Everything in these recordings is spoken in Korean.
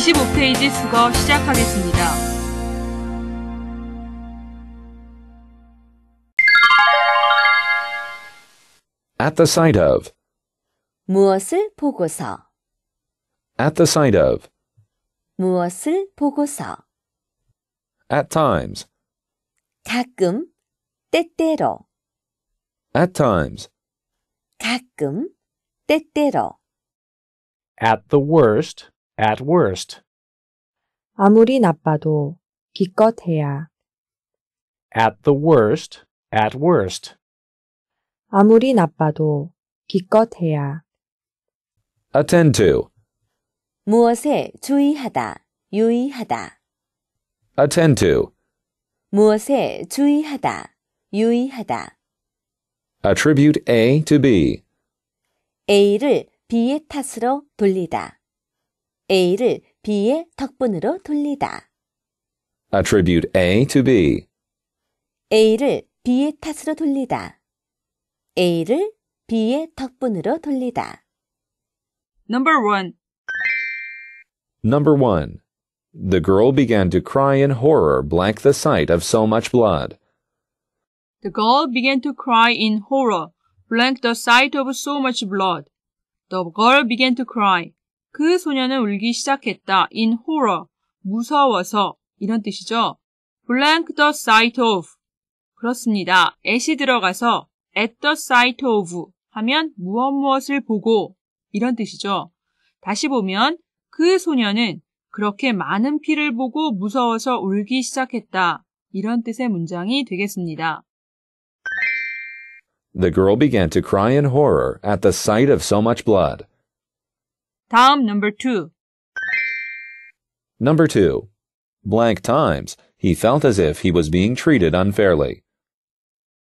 25페이지 수거 시작하겠습니다. At the sight of 무엇을 보고서 At the sight of 무엇을 보고서 At times 가끔 때때로 At times 가끔 때때로 At the worst at worst. 아무리 나빠도 기껏해야. At the worst, at worst. 아무리 나빠도 기껏해야. Attend to. 무엇에 주의하다, 유의하다. Attend to. 무엇에 주의하다, 유의하다. Attribute A to B. A를 B의 탓으로 돌리다. A를 B의 덕분으로 돌리다. Attribute A to B. A를 B의 탓으로 돌리다. A를 B의 덕분으로 돌리다. Number 1. Number 1. The girl began to cry in horror blank the sight of so much blood. The girl began to cry in horror blank the sight of so much blood. The girl began to cry. 그 소녀는 울기 시작했다. in horror. 무서워서. 이런 뜻이죠. blank the sight of. 그렇습니다. at이 들어가서 at the sight of 하면 무엇 무엇을 보고 이런 뜻이죠. 다시 보면 그 소녀는 그렇게 많은 피를 보고 무서워서 울기 시작했다. 이런 뜻의 문장이 되겠습니다. The girl began to cry in horror at the sight of so much blood. Tom number 2. Number 2. Blank times. He felt as if he was being treated unfairly.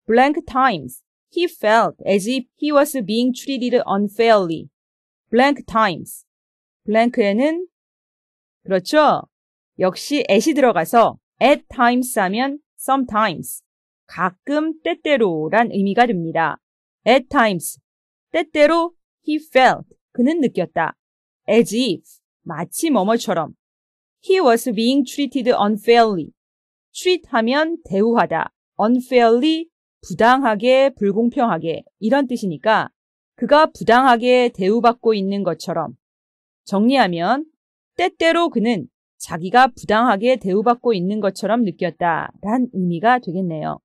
Blank times. He felt as if he was being treated unfairly. Blank times. blank에는 그렇죠. 역시 at이 들어가서 at times 하면 sometimes 가끔 때때로란 의미가 됩니다. at times 때때로 he felt 그는 느꼈다. as if 마치 뭐뭐처럼 he was being treated unfairly treat하면 대우하다 unfairly 부당하게 불공평하게 이런 뜻이니까 그가 부당하게 대우받고 있는 것처럼 정리하면 때때로 그는 자기가 부당하게 대우받고 있는 것처럼 느꼈다 란 의미가 되겠네요.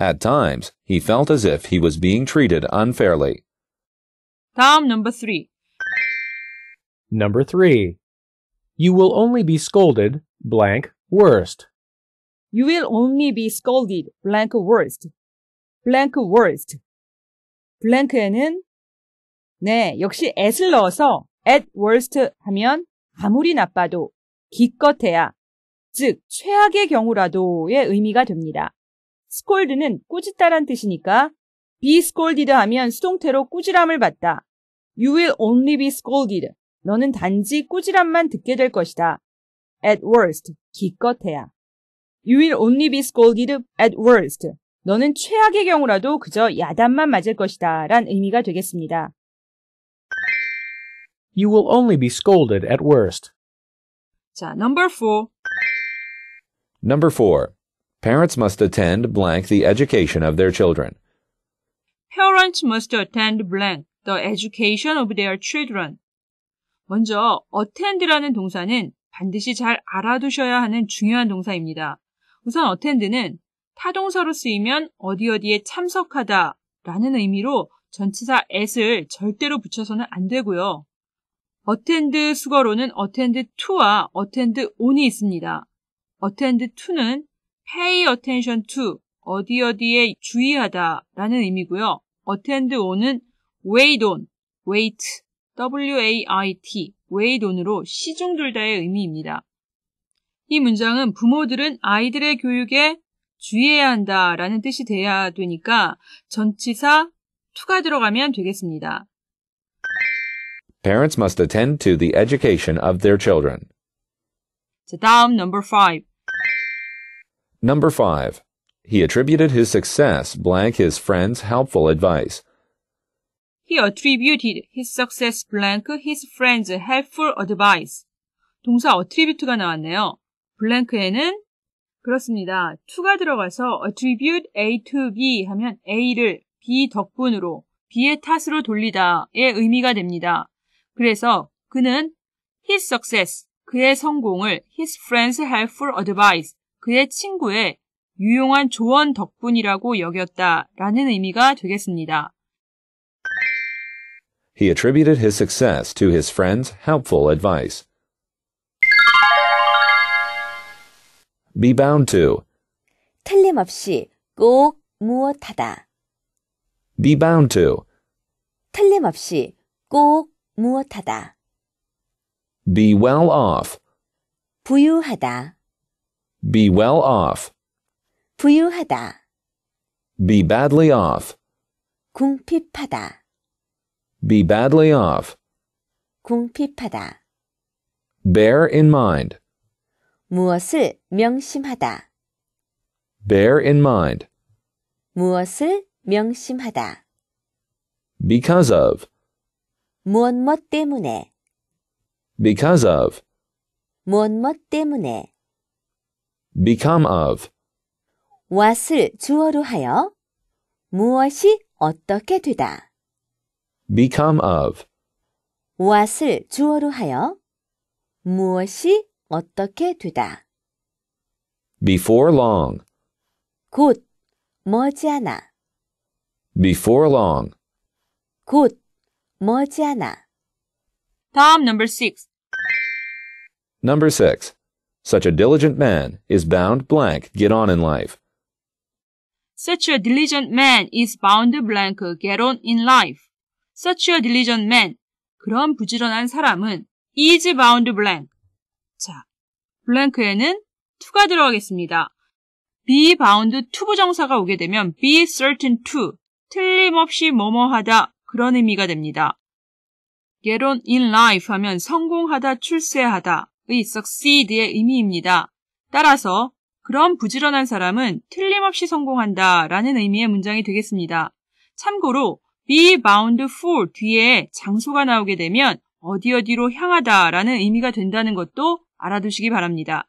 At times, he felt as if he was being treated unfairly. 다음 number three. Number three. You will only be scolded blank worst. You will only be scolded blank worst. blank worst. blank에는 네, 역시 at을 넣어서 at worst 하면 아무리 나빠도 기껏해야 즉 최악의 경우라도의 의미가 됩니다. scold는 꾸짖다란 뜻이니까 be scolded 하면 수동태로 꾸지람을 받다. You will only be scolded. 너는 단지 꾸지람만 듣게 될 것이다. at worst. 기껏해야. You will only be scolded at worst. 너는 최악의 경우라도 그저 야단만 맞을 것이다. 란 의미가 되겠습니다. You will only be scolded at worst. 자, number four. Number four. Parents must attend blank the education of their children. Parents must attend blank the education of their children. 먼저 attend라는 동사는 반드시 잘 알아두셔야 하는 중요한 동사입니다. 우선 attend는 타동사로 쓰이면 어디 어디에 참석하다 라는 의미로 전치사 at을 절대로 붙여서는 안 되고요. attend 수거로는 attend to와 attend on이 있습니다. attend to는 pay attention to 어디 어디에 주의하다라는 의미고요. attend on은 wait on, wait, w-a-i-t, wait on으로 시중 둘다의 의미입니다. 이 문장은 부모들은 아이들의 교육에 주의해야 한다라는 뜻이 돼야 되니까 전치사 to가 들어가면 되겠습니다. Parents must attend to the education of their children. 자, 다음 number 5. Number 5. He attributed his success blank his friend's helpful advice. He attributed his success blank his friend's helpful advice. 동사 attribute가 나왔네요. blank에는 그렇습니다. to가 들어가서 attribute A to B 하면 A를 B 덕분으로 B의 탓으로 돌리다의 의미가 됩니다. 그래서 그는 his success, 그의 성공을 his friend's helpful advice, 그의 친구의 유용한 조언 덕분이라고 여겼다 라는 의미가 되겠습니다. He attributed his success to his friend's helpful advice. be bound to 틀림없이 꼭 무엇하다 be bound to 틀림없이 꼭 무엇하다 be well off 부유하다 be well off 부유하다. be badly off. 궁핍하다. be badly off. 궁핍하다. bear in mind. 무엇을 명심하다. bear in mind. 무엇을 명심하다. because of 무엇 때문에 because of 무엇 때문에 become of what을 주어로 하여 무엇이 어떻게 되다. become of what을 주어로 하여 무엇이 어떻게 되다. before long 곧 머지않아 before long 곧 머지않아 다음 number 6 number 6 such a diligent man is bound blank get on in life Such a diligent man is bound blank get on in life. Such a diligent man. 그런 부지런한 사람은 is bound blank. 자, 블랭크에는 to가 들어가겠습니다. be bound to 부정사가 오게 되면 be certain to 틀림없이 뭐뭐하다 그런 의미가 됩니다. get on in life 하면 성공하다 출세하다의 succeed의 의미입니다. 따라서 그런 부지런한 사람은 틀림없이 성공한다 라는 의미의 문장이 되겠습니다. 참고로 be bound for 뒤에 장소가 나오게 되면 어디 어디로 향하다 라는 의미가 된다는 것도 알아두시기 바랍니다.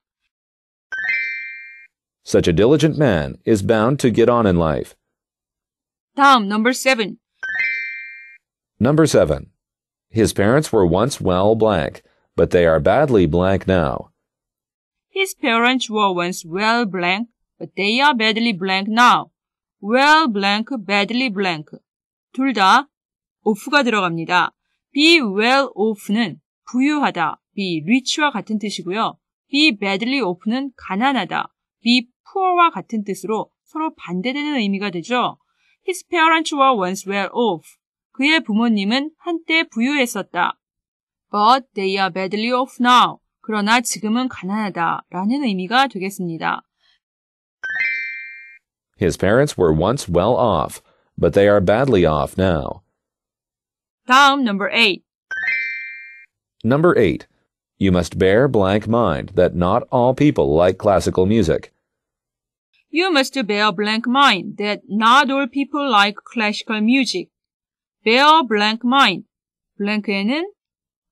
Such a diligent man is bound to get on in life. 다음 number 7. Number 7. His parents were once well black, but they are badly black now. His parents were once well blank, but they are badly blank now. well blank, badly blank. 둘 다 off가 들어갑니다. be well off는 부유하다, be rich와 같은 뜻이고요. be badly off는 가난하다, be poor와 같은 뜻으로 서로 반대되는 의미가 되죠. His parents were once well off. 그의 부모님은 한때 부유했었다. But they are badly off now. 그러나 지금은 의미가 되겠습니다. His parents were once well off, but they are badly off now. 다음 number 8. Number 8. You must bear blank mind that not all people like classical music. You must bear blank mind that not all people like classical music. bear blank mind. blank에는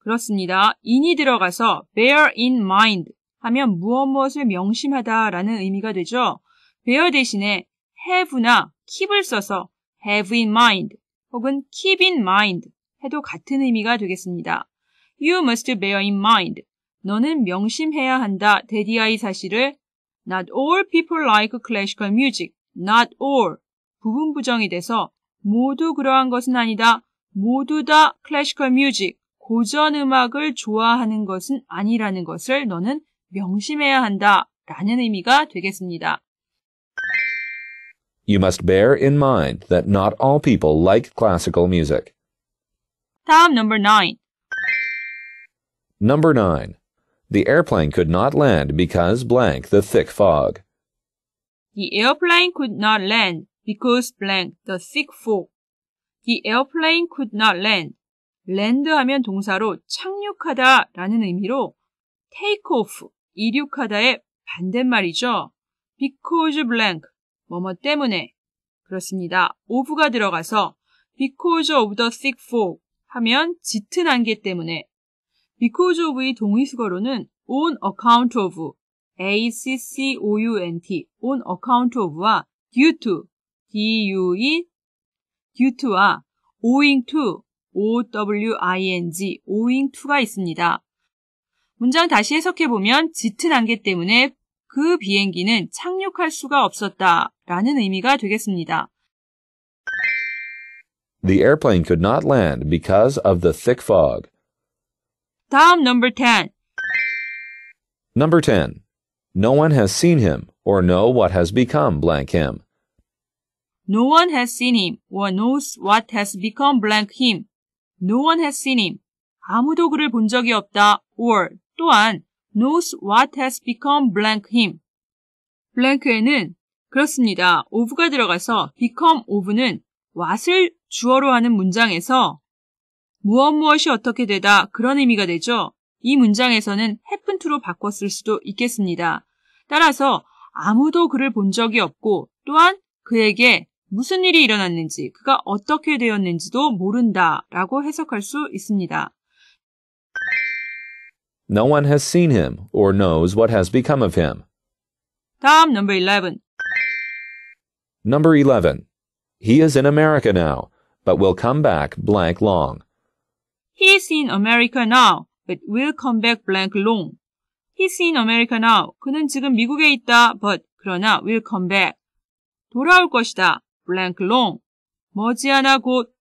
그렇습니다. in이 들어가서 bear in mind 하면 무엇 무엇을 명심하다 라는 의미가 되죠. bear 대신에 have나 keep을 써서 have in mind 혹은 keep in mind 해도 같은 의미가 되겠습니다. You must bear in mind. 너는 명심해야 한다. 데디아의 사실을 Not all people like classical music. Not all. 부분 부정이 돼서 모두 그러한 것은 아니다. 모두 다 classical music. 고전 음악을 좋아하는 것은 아니라는 것을 너는 명심해야 한다 라는 의미가 되겠습니다. You must bear in mind that not all people like classical music. 다음 number 9. Number 9. The airplane could not land because blank the thick fog. The airplane could not land because blank the thick fog. The airplane could not land 랜드하면 동사로 착륙하다라는 의미로 take off, 이륙하다의 반대말이죠. because blank, 뭐뭐 때문에. 그렇습니다. of가 들어가서 because of the thick fog 하면 짙은 안개 때문에 because of의 동의수거로는 on account of, a-c-c-o-u-n-t, on account of와 due to, d-u-e, due to와 owing to, owing, owing to가 있습니다. 문장 다시 해석해보면 짙은 안개 때문에 그 비행기는 착륙할 수가 없었다 라는 의미가 되겠습니다. The airplane could not land because of the thick fog. 다음 number 10. Number 10. No one has seen him or know what has become blank him. No one has seen him or knows what has become blank him. no one has seen him. 아무도 그를 본 적이 없다. or 또한 knows what has become blank him. b l a 에는 그렇습니다. of가 들어가서 become of는 what을 주어로 하는 문장에서 무엇 무엇이 어떻게 되다 그런 의미가 되죠. 이 문장에서는 happen to로 바꿨을 수도 있겠습니다. 따라서 아무도 그를 본 적이 없고 또한 그에게 무슨 일이 일어났는지, 그가 어떻게 되었는지도 모른다 라고 해석할 수 있습니다. No one has seen him or knows what has become of him. 다음 number 11. Number 11. He is in America now, but will come back blank long. He's in America now, but will come back blank long. He's in America now. 그는 지금 미국에 있다, but 그러나 will come back. 돌아올 것이다. blank long. 머지않아 곧.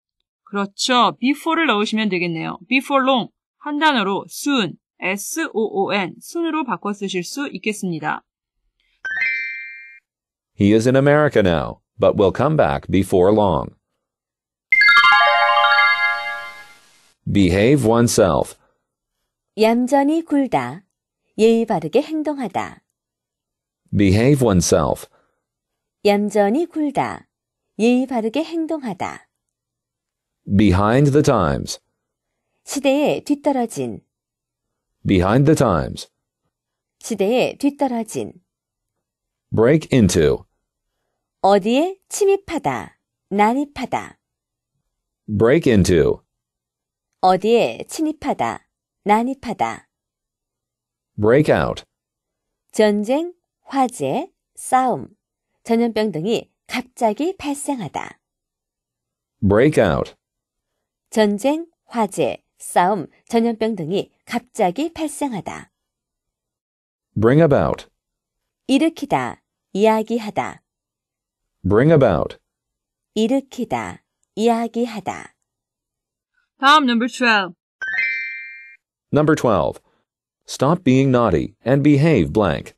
그렇죠. before를 넣으시면 되겠네요. before long. 한 단어로 soon, s-o-o-n, 순으로 바꿔 쓰실 수 있겠습니다. He is in America now, but will come back before long. behave oneself. 얌전히 굴다. 예의 바르게 행동하다. behave oneself. 얌전히 굴다. 예의 바르게 행동하다. behind the times. 시대에 뒤떨어진 behind the times. 시대에 뒤떨어진 break into 어디에 침입하다, 난입하다. break into 어디에 침입하다, 난입하다. break out 전쟁, 화재, 싸움, 전염병 등이 갑자기 발생하다. break out. 전쟁, 화재, 싸움, 전염병 등이 갑자기 발생하다. bring about. 일으키다, 이야기하다. bring about. 일으키다, 이야기하다. 다음 number 12. Number 12. Stop being naughty and behave blank.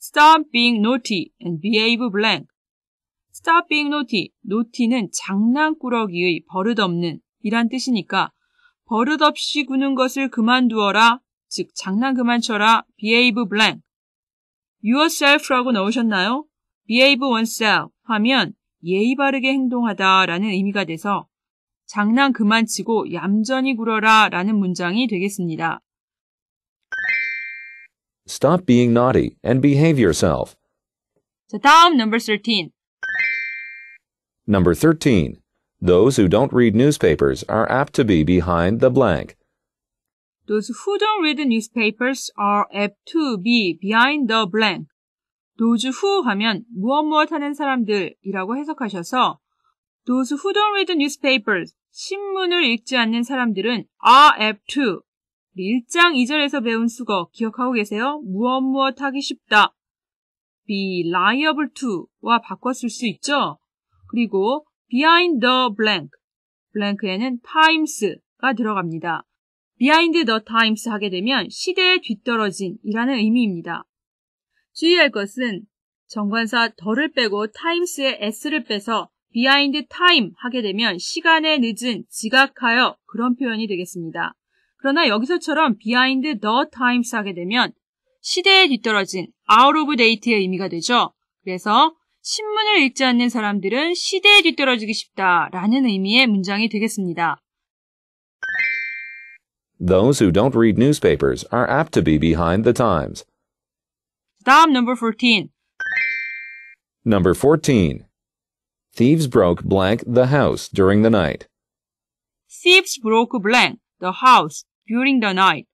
Stop being naughty and behave blank. Stop being naughty. naughty는 장난꾸러기의 버릇없는 이란 뜻이니까 버릇없이 구는 것을 그만두어라. 즉, 장난 그만 쳐라. behave blank. yourself라고 넣으셨나요? behave oneself 하면 예의 바르게 행동하다 라는 의미가 돼서 장난 그만 치고 얌전히 굴어라 라는 문장이 되겠습니다. Stop being naughty and behave yourself. 자, 다음 number 13. Number 13. Those who don't read newspapers are apt to be behind the blank. Those who don't read newspapers are apt to be behind the blank. Those who 하면 무엇 무엇 하는 사람들이라고 해석하셔서 Those who don't read newspapers, 신문을 읽지 않는 사람들은 are apt to 우리 1장 2절에서 배운 수거 기억하고 계세요? 무엇 무엇 하기 쉽다. be liable to와 바꿨을 수 있죠? 그리고 behind the blank, blank에는 times가 들어갑니다. behind the times 하게 되면 시대에 뒤떨어진 이라는 의미입니다. 주의할 것은 정관사 더를 빼고 times의 s를 빼서 behind time 하게 되면 시간에 늦은 지각하여 그런 표현이 되겠습니다. 그러나 여기서처럼 behind the times 하게 되면 시대에 뒤떨어진 out of date의 의미가 되죠. 그래서 신문을 읽지 않는 사람들은 시대에 뒤떨어지기 쉽다라는 의미의 문장이 되겠습니다. Those who don't read newspapers are apt to be behind the times. 다음 number 14. Number 14. Thieves broke blank the house during the night. Thieves broke blank the house during the night.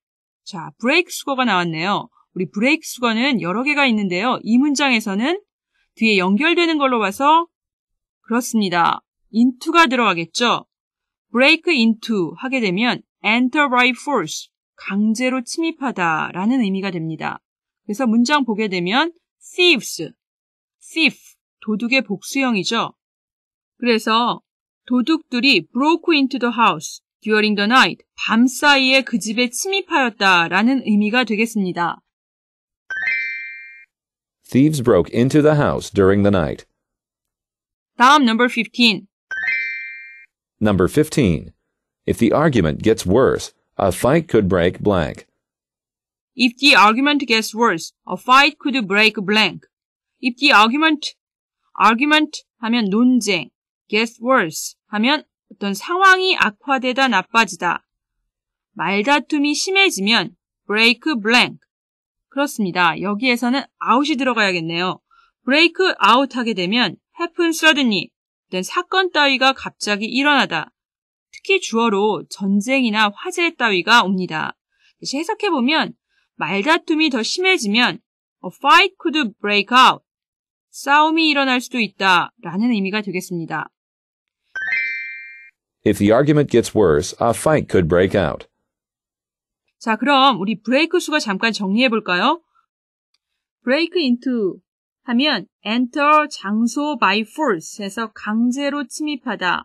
자, break 수거가 나왔네요. 우리 break 수거는 여러 개가 있는데요. 이 문장에서는 뒤에 연결되는 걸로 봐서 그렇습니다. into가 들어가겠죠. break into 하게 되면 enter by force 강제로 침입하다 라는 의미가 됩니다. 그래서 문장 보게 되면 thieves, thief 도둑의 복수형이죠. 그래서 도둑들이 broke into the house during the night 밤 사이에 그 집에 침입하였다 라는 의미가 되겠습니다. Thieves broke into the house during the night. 다음 number 15. Number 15. If the argument gets worse, a fight could break blank. If the argument gets worse, a fight could break blank. If the argument, argument 하면 논쟁, gets worse 하면 어떤 상황이 악화되다 나빠지다. 말다툼이 심해지면 break blank 그렇습니다. 여기에서는 아웃이 들어가야겠네요. 브레이크 아웃 하게 되면 happen suddenly, 사건 따위가 갑자기 일어나다. 특히 주어로 전쟁이나 화재 따위가 옵니다. 다시 해석해보면 말다툼이 더 심해지면 a fight could break out, 싸움이 일어날 수도 있다 라는 의미가 되겠습니다. If the argument gets worse, a fight could break out. 자, 그럼 우리 브레이크 수가 잠깐 정리해 볼까요? 브레이크 인 i 하면 enter 장소 by force 해서 강제로 침입하다.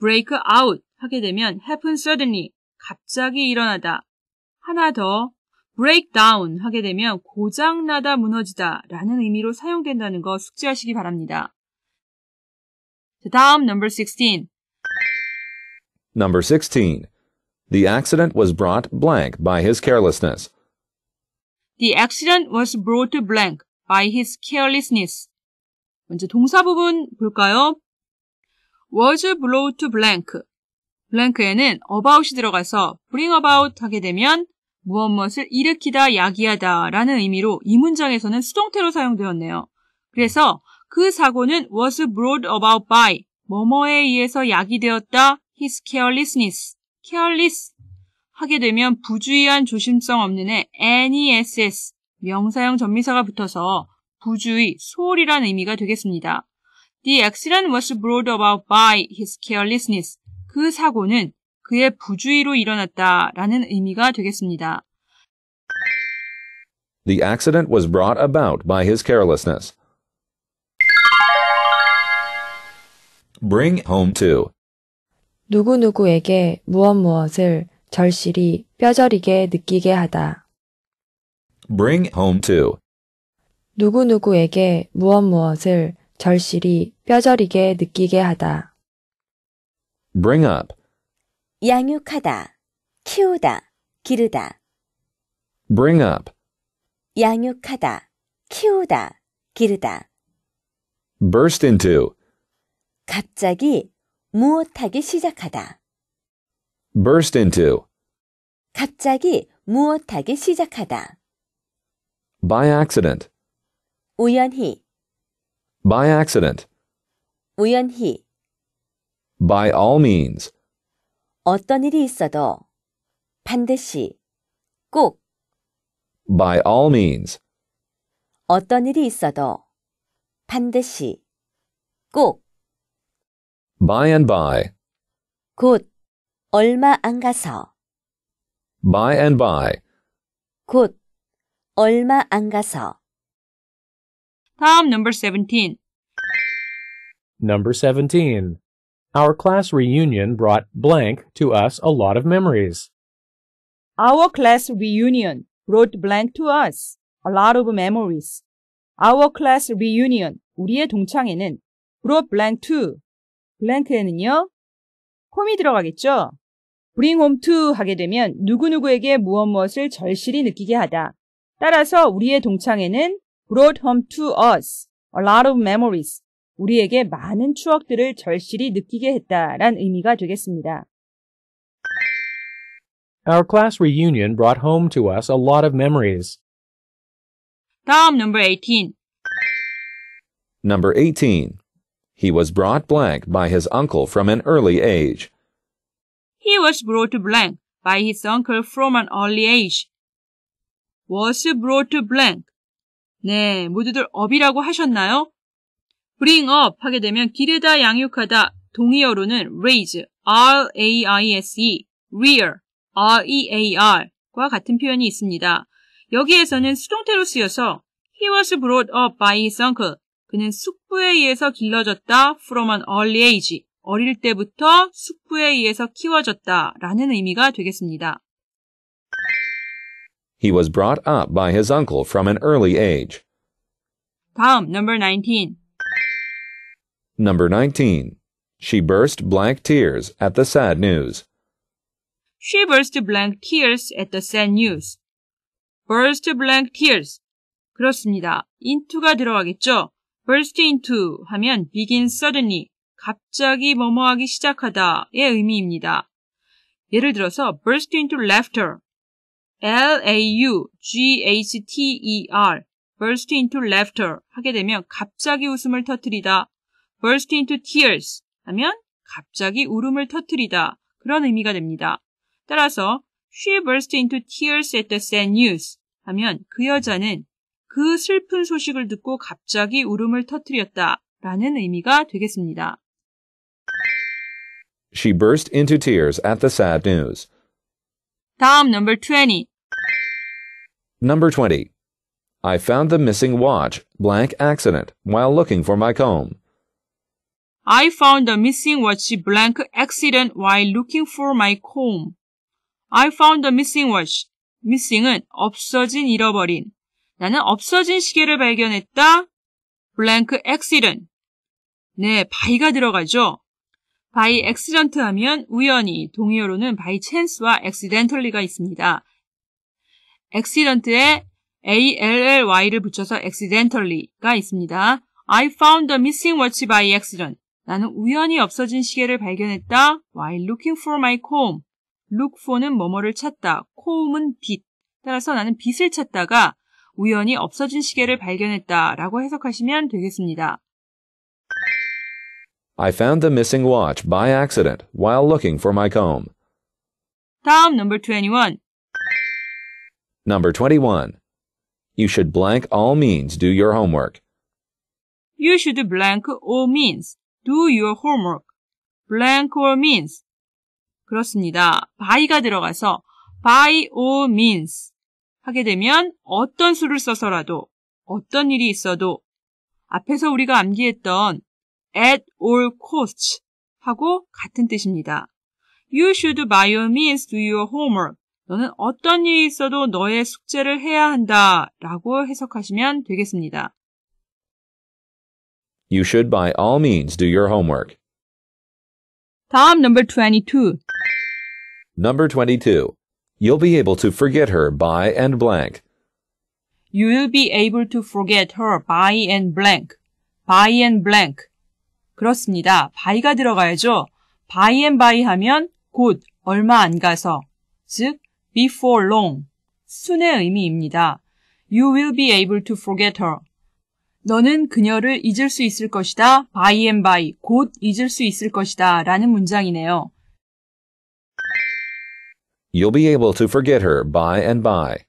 break out 하게 되면 happen suddenly 갑자기 일어나다. 하나 더 break down 하게 되면 고장나다 무너지다 라는 의미로 사용된다는 거 숙지하시기 바랍니다. 다음 number 16. Number 16. The accident was brought blank by his carelessness. The accident was brought blank by his carelessness. 먼저 동사 부분 볼까요? was brought blank. blank에는 about이 들어가서 bring about 하게 되면 무엇 무엇을 일으키다, 야기하다 라는 의미로 이 문장에서는 수동태로 사용되었네요. 그래서 그 사고는 was brought about by 뭐뭐에 의해서 야기되었다, his carelessness. careless 하게 되면 부주의한 조심성 없는 에 ness 명사형 전미사가 붙어서 부주의, 소홀이란 의미가 되겠습니다. The accident was brought about by his carelessness. 그 사고는 그의 부주의로 일어났다 라는 의미가 되겠습니다. The accident was brought about by his carelessness. Bring home to 누구누구에게 무엇 무엇을 절실히 뼈저리게 느끼게 하다. bring home to 누구누구에게 무엇 무엇을 절실히 뼈저리게 느끼게 하다. bring up 양육하다, 키우다, 기르다. bring up 양육하다, 키우다, 기르다. burst into 갑자기 무엇하기 시작하다. burst into 갑자기 무엇하기 시작하다. by accident 우연히 by accident 우연히 by all means 어떤 일이 있어도 반드시 꼭 by all means 어떤 일이 있어도 반드시 꼭 By and by. 곧 얼마 안 가서. By and by. 곧 얼마 안 가서. 다음 number 17. Number 17. Our class reunion brought blank to us a lot of memories. Our class reunion brought blank to us a lot of memories. Our class reunion, 우리의 동창회는 brought blank to, 블랭크에는요, 홈이 들어가겠죠? bring home to 하게 되면 누구누구에게 무엇 무엇을 절실히 느끼게 하다. 따라서 우리의 동창에는 brought home to us a lot of memories. 우리에게 많은 추억들을 절실히 느끼게 했다란 의미가 되겠습니다. Our class reunion brought home to us a lot of memories. 다음 number 18. Number 18. He was brought blank by his uncle from an early age. He was brought blank by his uncle from an early age. was brought blank. 네, 모두들 up이라고 하셨나요? bring up 하게 되면 기르다, 양육하다, 동의어로는 raise, r-a-i-s-e, rear, r e 같은 표현이 있습니다. 여기에서는 수동태로 쓰여서 he was brought up by his uncle, 그는 숙부에 의해서 길러졌다 from an early age. 어릴 때부터 숙부에 의해서 키워졌다 라는 의미가 되겠습니다. He was brought up by his uncle from an early age. 다음 number 19. Number 19. She burst blank tears at the sad news. She burst blank tears at the sad news. burst blank tears. 그렇습니다. into가 들어가겠죠? burst into 하면 begin suddenly, 갑자기 뭐뭐하기 시작하다의 의미입니다. 예를 들어서 burst into laughter, L-A-U-G-H-T-E-R, burst into laughter 하게 되면 갑자기 웃음을 터뜨리다, burst into tears 하면 갑자기 울음을 터뜨리다 그런 의미가 됩니다. 따라서 she burst into tears at the sad news 하면 그 여자는 그 슬픈 소식을 듣고 갑자기 울음을 터뜨렸다 라는 의미가 되겠습니다. She burst into tears at the sad news. 다음 number 20. Number 20. I found the missing watch blank accident while looking for my comb. I found the missing watch blank accident while looking for my comb. I found the missing watch. missing은 없어진, 잃어버린. 나는 없어진 시계를 발견했다. 블랭크 엑시런. 네, 바이가 들어가죠. 바이 엑시런트 하면 우연히, 동의어로는 바이 찬스와 엑시덴털리가 있습니다. 엑시런트에 ALLY를 붙여서 accidentally가 있습니다. I found a missing watch by accident. 나는 우연히 없어진 시계를 발견했다. While looking for my comb. look for는 뭐뭐를 찾다. comb은 빛. 따라서 나는 빛을 찾다가 우연히 없어진 시계를 발견했다라고 해석하시면 되겠습니다. I found the missing watch by accident while looking for my comb. 다음 number 21. Number 21. You should blank all means do your homework. You should blank all means do your homework. blank all means. 그렇습니다. by가 들어가서 by all means 하게 되면 어떤 수를 써서라도 어떤 일이 있어도 앞에서 우리가 암기했던 at all costs 하고 같은 뜻입니다. You should by all means do your homework. 너는 어떤 일이 있어도 너의 숙제를 해야 한다 라고 해석하시면 되겠습니다. You should by all means do your homework. 다음 number 22. Number 22. You'll be able to forget her by and blank. You will be able to forget her by and blank. by and blank. 그렇습니다. by가 들어가야죠. by and by 하면 곧, 얼마 안 가서, 즉, before long. 순의 의미입니다. You will be able to forget her. 너는 그녀를 잊을 수 있을 것이다. by and by. 곧 잊을 수 있을 것이다. 라는 문장이네요. You'll be able to forget her by and by.